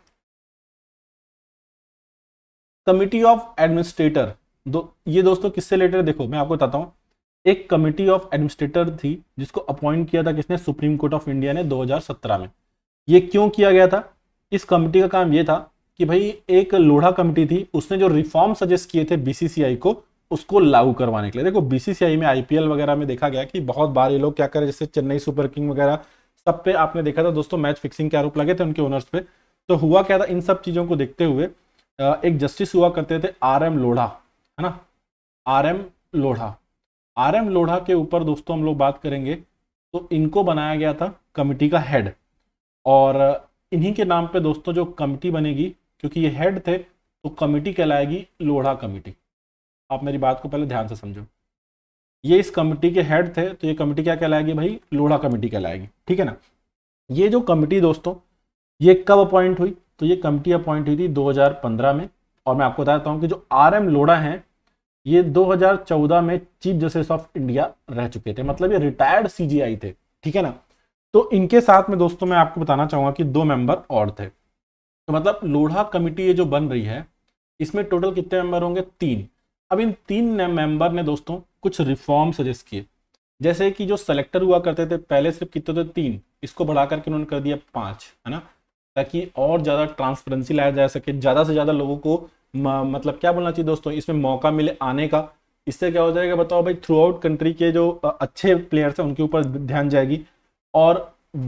कमिटी ऑफ एडमिनिस्ट्रेटर दो ये दोस्तों किससे रिलेटेड देखो मैं आपको बताता हूँ एक कमिटी ऑफ एडमिनिस्ट्रेटर थी जिसको अपॉइंट किया था किसने सुप्रीम कोर्ट ऑफ इंडिया ने 2017 में ये क्यों किया गया था इस कमिटी का काम ये था कि भाई एक लोढ़ा कमिटी थी उसने जो रिफॉर्म सजेस्ट किए थे बीसीसीआई को उसको लागू करवाने के लिए देखो बीसीसीआई में आईपीएल वगैरह में देखा गया कि बहुत बार ये लोग क्या करें जैसे चेन्नई सुपर किंग वगैरह सब पे आपने देखा था दोस्तों मैच फिक्सिंग के आरोप लगे थे उनके ओनर्स पे तो हुआ क्या था इन सब चीज़ों को देखते हुए एक जस्टिस हुआ करते थे आर एम लोढ़ा है ना R M Lodha R M Lodha के ऊपर दोस्तों हम लोग बात करेंगे तो इनको बनाया गया था कमिटी का हेड और इन्हीं के नाम पे दोस्तों जो कमिटी बनेगी क्योंकि ये हेड थे तो कमिटी कहलाएगी लोढ़ा कमिटी आप मेरी बात को पहले ध्यान से समझो ये इस कमेटी के हेड थे तो ये कमेटी क्या कहलाएगी भाई लोढ़ा कमेटी कहलाएगी ठीक है ना ये जो कमेटी दोस्तों ये कब अपॉइंट हुई तो ये कमेटी अपॉइंट हुई थी 2015 में और मैं आपको बताता हूँ कि जो आर एम लोढ़ा हैं ये 2014 में चीफ जस्टिस ऑफ इंडिया रह चुके थे मतलब ये रिटायर्ड सी थे ठीक है ना तो इनके साथ में दोस्तों मैं आपको बताना चाहूँगा कि दो मेंबर और थे तो मतलब लोढ़ा कमेटी ये जो बन रही है इसमें टोटल कितने मेंबर होंगे तीन अब इन तीन मेंबर ने दोस्तों कुछ रिफॉर्म सजेस्ट किए जैसे कि जो सेलेक्टर हुआ करते थे पहले सिर्फ कितने थे तीन इसको बढ़ा करके उन्होंने कर दिया पांच है ना ताकि और ज़्यादा ट्रांसपेरेंसी लाया जा सके ज़्यादा से ज़्यादा लोगों को मतलब क्या बोलना चाहिए दोस्तों इसमें मौका मिले आने का इससे क्या हो जाएगा बताओ भाई थ्रू आउट कंट्री के जो अच्छे प्लेयर्स हैं उनके ऊपर ध्यान जाएगी और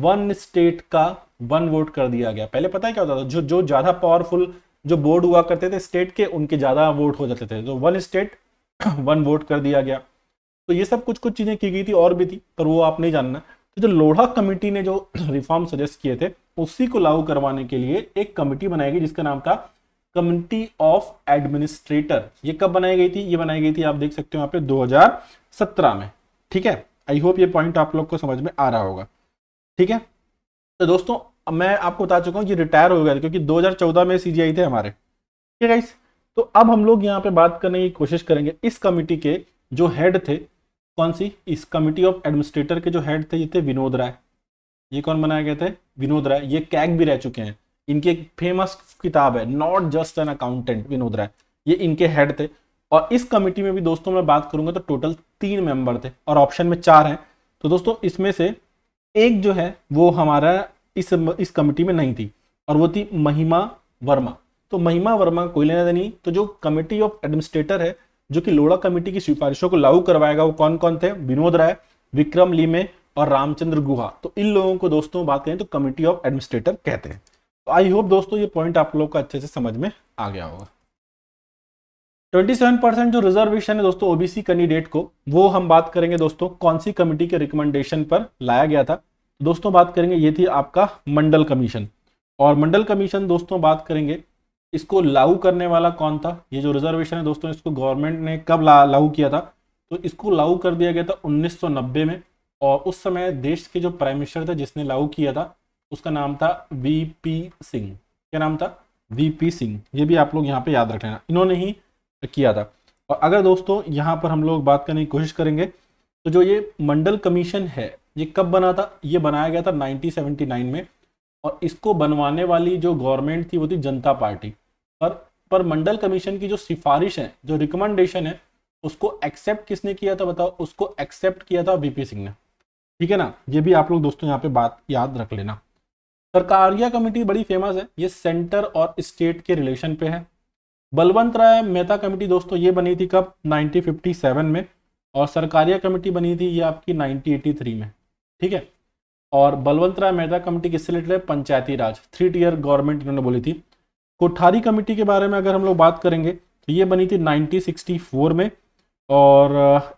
वन स्टेट का वन वोट कर दिया गया पहले पता है क्या होता था जो जो ज़्यादा पावरफुल जो बोर्ड हुआ करते थे स्टेट के उनके ज़्यादा वोट हो जाते थे तो वन स्टेट वन वोट कर दिया गया तो ये सब कुछ कुछ चीज़ें की गई थी और भी थी पर वो आप नहीं जानना तो जो लोढ़ा कमेटी ने जो रिफॉर्म सजेस्ट किए थे उसी को लागू करवाने के लिए एक कमेटी बनाई गई जिसका नाम था कमिटी ऑफ एडमिनिस्ट्रेटर ये कब बनाई गई थी ये बनाई गई थी आप देख सकते हो यहाँ पे 2017 में ठीक है आई होप ये पॉइंट आप लोग को समझ में आ रहा होगा ठीक है तो दोस्तों मैं आपको बता चुका हूँ कि रिटायर हो गए क्योंकि 2014 में सीजीआई थे हमारे ठीक है तो अब हम लोग यहाँ पे बात करने की कोशिश करेंगे इस कमेटी के जो हेड थे कौन सी इस कमिटी ऑफ एडमिनिस्ट्रेटर के जो हेड थे ये थे विनोद राय ये कौन बनाए गए थे विनोद राय ये कैग भी रह चुके हैं इनकी एक फेमस किताब है not just an accountant Vinod Rai ये इनके हेड थे और इस कमिटी में भी दोस्तों मैं बात करूंगा तो टोटल तीन मेंबर थे और ऑप्शन में चार हैं तो दोस्तों इसमें से एक जो है वो हमारा इस इस कमेटी में नहीं थी और वो थी महिमा वर्मा तो महिमा वर्मा कोई लेना देनी तो जो कमेटी ऑफ एडमिनिस्ट्रेटर है जो कि लोड़ा कमेटी की सिफारिशों को लागू करवाएगा वो कौन कौन थे विनोद राय विक्रम लीमे और रामचंद्र गुहा तो इन लोगों को दोस्तों बात करें तो कमेटी ऑफ एडमिनिस्ट्रेटर कहते हैं तो आई होप दोस्तों ये पॉइंट आप लोग को अच्छे से समझ में आ गया होगा 27 परसेंट जो रिजर्वेशन है दोस्तों ओबीसी कैंडिडेट को वो हम बात करेंगे दोस्तों कौन सी कमेटी के रिकमेंडेशन पर लाया गया था दोस्तों बात करेंगे ये थी आपका मंडल कमीशन और मंडल कमीशन दोस्तों बात करेंगे इसको लागू करने वाला कौन था ये जो रिजर्वेशन है दोस्तों इसको गवर्नमेंट ने कब लागू किया था तो इसको लागू कर दिया गया था 1990 में और उस समय देश के जो प्राइम मिनिस्टर थे जिसने लागू किया था उसका नाम था वी पी सिंह क्या नाम था वी पी सिंह ये भी आप लोग यहाँ पे याद रख लेना इन्होंने ही किया था और अगर दोस्तों यहाँ पर हम लोग बात करने की कोशिश करेंगे तो जो ये मंडल कमीशन है ये कब बना था ये बनाया गया था 1979 में और इसको बनवाने वाली जो गवर्नमेंट थी वो थी जनता पार्टी पर पर मंडल कमीशन की जो सिफारिश है जो रिकमेंडेशन है उसको एक्सेप्ट किसने किया था बताओ उसको एक्सेप्ट किया था बीपी सिंह ने ठीक है ना ये भी आप लोग दोस्तों यहाँ पे बात याद रख लेना सरकारिया कमेटी बड़ी फेमस है ये सेंटर और स्टेट के रिलेशन पे है बलवंत राय मेहता कमेटी दोस्तों ये बनी थी कब 1957 में और सरकारिया कमेटी बनी थी ये आपकी 1983 में ठीक है और बलवंत राय मेहता कमेटी किससे रिलेटेड है Panchayati Raj three tier government इन्होंने बोली थी कोठारी कमेटी के बारे में अगर हम लोग बात करेंगे तो ये बनी थी 1964 में और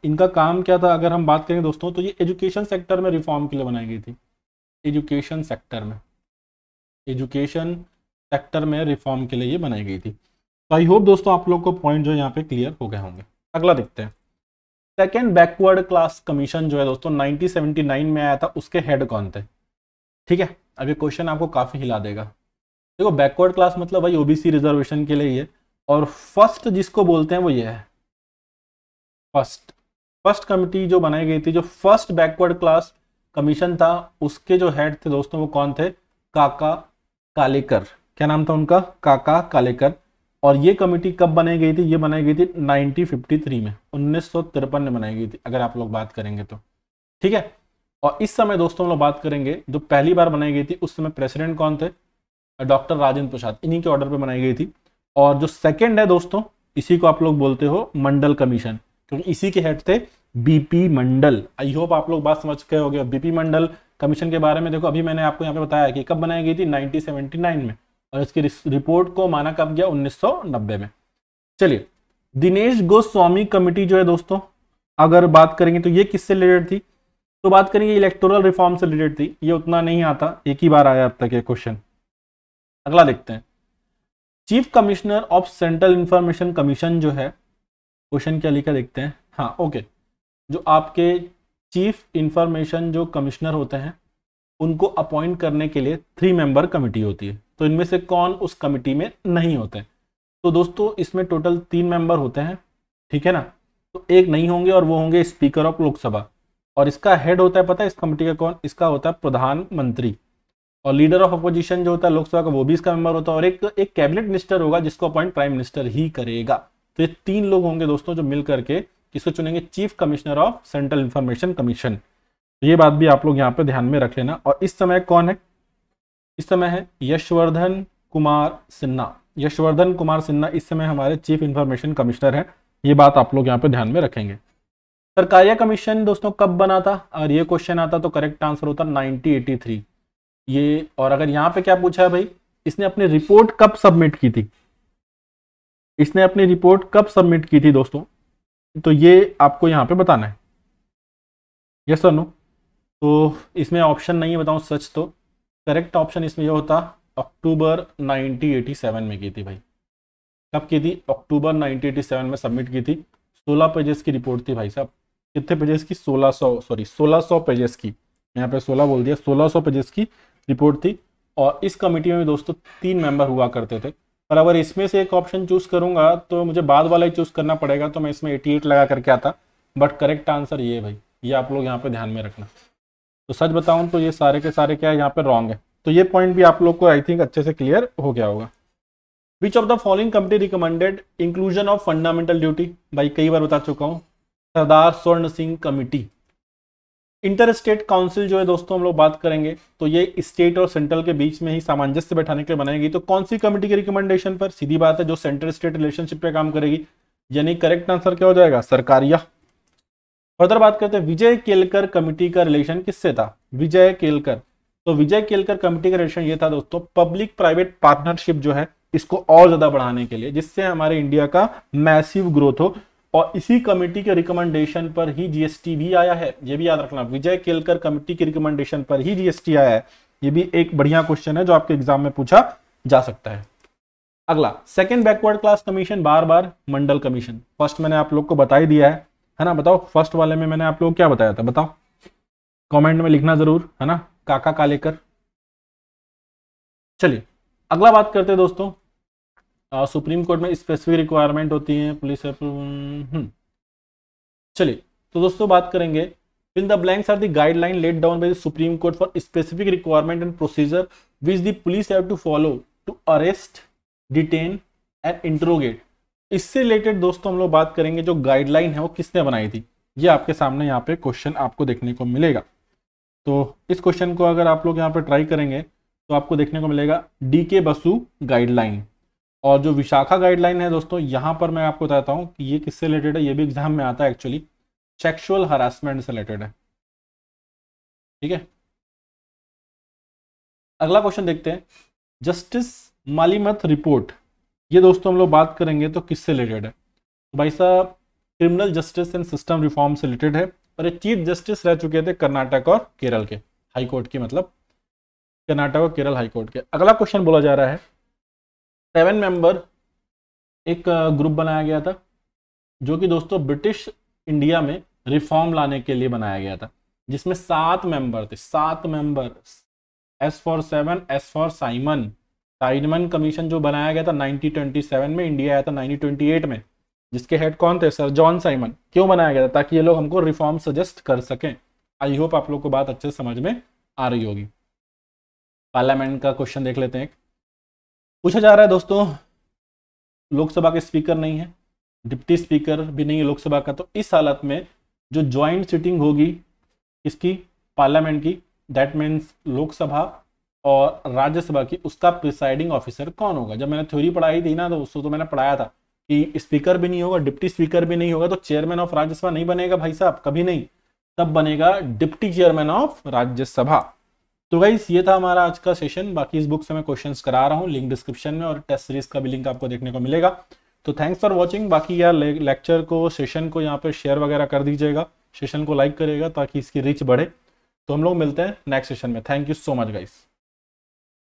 इनका काम क्या था अगर हम बात करें दोस्तों तो ये एजुकेशन सेक्टर में रिफॉर्म के लिए बनाई गई थी एजुकेशन सेक्टर में एजुकेशन सेक्टर में रिफॉर्म के लिए ये बनाई गई थी तो आई होप दोस्तों आप लोग को पॉइंट जो यहाँ पे क्लियर हो गए होंगे अगला देखते हैं सेकेंड बैकवर्ड क्लास कमीशन जो है दोस्तों 1979 में आया था उसके हेड कौन थे ठीक है अब ये क्वेश्चन आपको काफ़ी हिला देगा देखो बैकवर्ड क्लास मतलब भाई ओबीसी रिजर्वेशन के लिए है और फर्स्ट जिसको बोलते हैं वो ये है फर्स्ट फर्स्ट कमिटी जो बनाई गई थी जो फर्स्ट बैकवर्ड क्लास कमीशन था उसके जो हेड थे दोस्तों वो कौन थे काका कालेकर क्या नाम था उनका काका कालेकर और ये कमेटी कब बनाई गई थी ये बनाई गई थी 1953 में उन्नीस में बनाई गई थी अगर आप लोग बात करेंगे तो ठीक है और इस समय दोस्तों लोग बात करेंगे जो पहली बार बनाई गई थी उस समय प्रेसिडेंट कौन थे डॉक्टर राजेंद्र प्रसाद इन्हीं के ऑर्डर पर बनाई गई थी और जो सेकेंड है दोस्तों इसी को आप लोग बोलते हो मंडल कमीशन क्योंकि इसी के हेड थे बीपी मंडल आई होप आप लोग बात समझ गए होगे बीपी मंडल कमीशन के बारे में देखो अभी मैंने आपको यहाँ पे बताया कि कब बनाई गई थी 1979 में और इसकी रिपोर्ट को माना कब गया 1990 में चलिए दिनेश गोस्वामी कमेटी जो है दोस्तों अगर बात करेंगे तो ये किससे रिलेटेड थी तो बात करेंगे इलेक्टोरल रिफॉर्म से रिलेटेड थी ये उतना नहीं आता एक ही बार आया अब तक ये क्वेश्चन अगला देखते हैं chief commissioner of central information commission जो है क्वेश्चन क्या लिखा देखते हैं हाँ ओके जो आपके चीफ इंफॉर्मेशन जो कमिश्नर होते हैं उनको अपॉइंट करने के लिए थ्री मेंबर कमेटी होती है तो इनमें से कौन उस कमेटी में नहीं होते तो दोस्तों इसमें टोटल तीन मेंबर होते हैं ठीक है ना तो एक नहीं होंगे और वो होंगे स्पीकर ऑफ लोकसभा और इसका हेड होता है पता है इस कमेटी का कौन इसका होता है प्रधानमंत्री और लीडर ऑफ अपोजिशन जो होता है लोकसभा का वो भी इसका मेंबर होता है और एक एक कैबिनेट मिनिस्टर होगा जिसको अपॉइंट प्राइम मिनिस्टर ही करेगा तो ये तीन लोग होंगे दोस्तों जो मिल करके इसको चुनेंगे chief commissioner of central information commission तो ये बात भी आप लोग यहाँ पे ध्यान में रख लेना और इस समय कौन है इस समय है यशवर्धन कुमार सिन्हा यशवर्धन कुमार सिन्हा इस समय हमारे चीफ इंफॉर्मेशन कमिश्नर है ये बात आप लोग यहाँ पे ध्यान में रखेंगे सरकारिया कमीशन दोस्तों कब बना था और ये क्वेश्चन आता तो करेक्ट आंसर होता नाइनटीन ये और अगर यहाँ पे क्या पूछा है भाई इसने अपनी रिपोर्ट कब सबमिट की थी इसने अपनी रिपोर्ट कब सबमिट की थी दोस्तों तो ये आपको यहाँ पे बताना है यस सर नो तो इसमें ऑप्शन नहीं है बताऊँ सच तो करेक्ट ऑप्शन इसमें यह होता अक्टूबर 1987 में की थी भाई कब की थी अक्टूबर 1987 में सबमिट की थी 16 पेजेस की रिपोर्ट थी भाई साहब कितने पेजेस की 1600 सॉरी 1600 पेजेस की यहाँ पे 16 बोल दिया 1600 पेजेस की रिपोर्ट थी और इस कमेटी में भी दोस्तों तीन मेंबर हुआ करते थे पर अगर इसमें से एक ऑप्शन चूज करूंगा तो मुझे बाद वाला ही चूज करना पड़ेगा तो मैं इसमें एटी लगा करके आता बट करेक्ट आंसर ये भाई ये आप लोग यहाँ पे ध्यान में रखना तो सच बताऊं तो ये सारे के सारे क्या है यहाँ पे रॉन्ग है तो ये पॉइंट भी आप लोग को आई थिंक अच्छे से क्लियर हो गया होगा which of the following company recommended inclusion of fundamental duty भाई कई बार बता चुका हूँ Sardar Swaran Singh committee inter state council जो है दोस्तों हम लोग बात करेंगे तो ये स्टेट और सेंट्रल के बीच में ही सामंजस्य बैठाने के लिए बनाई गई तो कौन सी कमिटी के रिकमेंडेशन पर सीधी बात है जो सेंट्रल स्टेट रिलेशनशिप पे काम करेगी यानी करेक्ट आंसर क्या हो जाएगा सरकारिया फर्दर बात करते हैं विजय केलकर कमिटी का रिलेशन किससे था विजय केलकर तो विजय केलकर कमिटी का रिलेशन ये था दोस्तों पब्लिक प्राइवेट पार्टनरशिप जो है इसको और ज्यादा बढ़ाने के लिए जिससे हमारे इंडिया का मैसिव ग्रोथ हो और इसी कमिटी के रिकमेंडेशन पर ही जीएसटी भी आया है ये भी याद रखना विजय केलकर कमिटी के रिकमेंडेशन पर ही जीएसटी आया है ये भी एक बढ़िया क्वेश्चन है जो आपके एग्जाम में पूछा जा सकता है अगला सेकेंड बैकवर्ड क्लास कमीशन बार बार मंडल कमीशन फर्स्ट मैंने आप लोग को बताई दिया है है ना बताओ फर्स्ट वाले में मैंने आप लोग क्या बताया था बताओ कमेंट में लिखना जरूर है ना काका का लेकर चलिए अगला बात करते हैं दोस्तों आ, सुप्रीम कोर्ट में स्पेसिफिक रिक्वायरमेंट होती है पुलिस हम्म। चलिए तो दोस्तों बात करेंगे in the blanks are the guideline laid down by the supreme court for specific requirement and procedure which the police have to follow to arrest detain and interrogate इससे related दोस्तों हम लोग बात करेंगे जो गाइडलाइन है वो किसने बनाई थी ये आपके सामने यहाँ पे क्वेश्चन आपको देखने को मिलेगा तो इस क्वेश्चन को अगर आप लोग यहाँ पे ट्राई करेंगे तो आपको देखने को मिलेगा डी के बसु गाइडलाइन और जो विशाखा गाइडलाइन है दोस्तों यहाँ पर मैं आपको बताता हूँ कि ये किससे रिलेटेड है ये भी एग्जाम में आता है एक्चुअली सेक्शुअल हरासमेंट से रिलेटेड है ठीक है अगला क्वेश्चन देखते हैं जस्टिस मालीमथ रिपोर्ट ये दोस्तों हम लोग बात करेंगे तो किससे रिलेटेड है तो भाई साहब criminal justice and system reform से रिलेटेड है और ये चीफ जस्टिस रह चुके थे कर्नाटक और केरल के हाईकोर्ट के मतलब कर्नाटक और केरल हाईकोर्ट के अगला क्वेश्चन बोला जा रहा है सेवन मेंबर एक ग्रुप बनाया गया था जो कि दोस्तों ब्रिटिश इंडिया में रिफॉर्म लाने के लिए बनाया गया था जिसमें सात मेंबर थे सात member S for seven S for Simon Simon commission जो बनाया गया था 1927 में इंडिया आया था 1928 में जिसके हेड कौन थे सर जॉन साइमन क्यों बनाया गया था ताकि ये लोग हमको रिफॉर्म सजेस्ट कर सकें आई होप आप लोग को बात अच्छे समझ में आ रही होगी पार्लियामेंट का क्वेश्चन देख लेते हैं पूछा जा रहा है दोस्तों लोकसभा के स्पीकर नहीं है डिप्टी स्पीकर भी नहीं है लोकसभा का तो इस हालत में जो ज्वाइंट सिटिंग होगी इसकी पार्लियामेंट की दैट मीन्स लोकसभा और राज्यसभा की उसका प्रिसाइडिंग ऑफिसर कौन होगा जब मैंने थ्योरी पढ़ाई थी ना तो उसको तो मैंने पढ़ाया था कि स्पीकर भी नहीं होगा डिप्टी स्पीकर भी नहीं होगा तो चेयरमैन ऑफ राज्यसभा नहीं बनेगा भाई साहब कभी नहीं तब बनेगा डिप्टी चेयरमैन ऑफ राज्यसभा तो गाइस ये था हमारा आज का सेशन बाकी इस बुक से मैं क्वेश्चंस करा रहा हूँ लिंक डिस्क्रिप्शन में और टेस्ट सीरीज का भी लिंक आपको देखने को मिलेगा तो थैंक्स फॉर वॉचिंग बाकी यार लेक्चर को सेशन को यहाँ पर शेयर वगैरह कर दीजिएगा सेशन को लाइक करेगा ताकि इसकी रीच बढ़े तो हम लोग मिलते हैं नेक्स्ट सेशन में thank you so much guys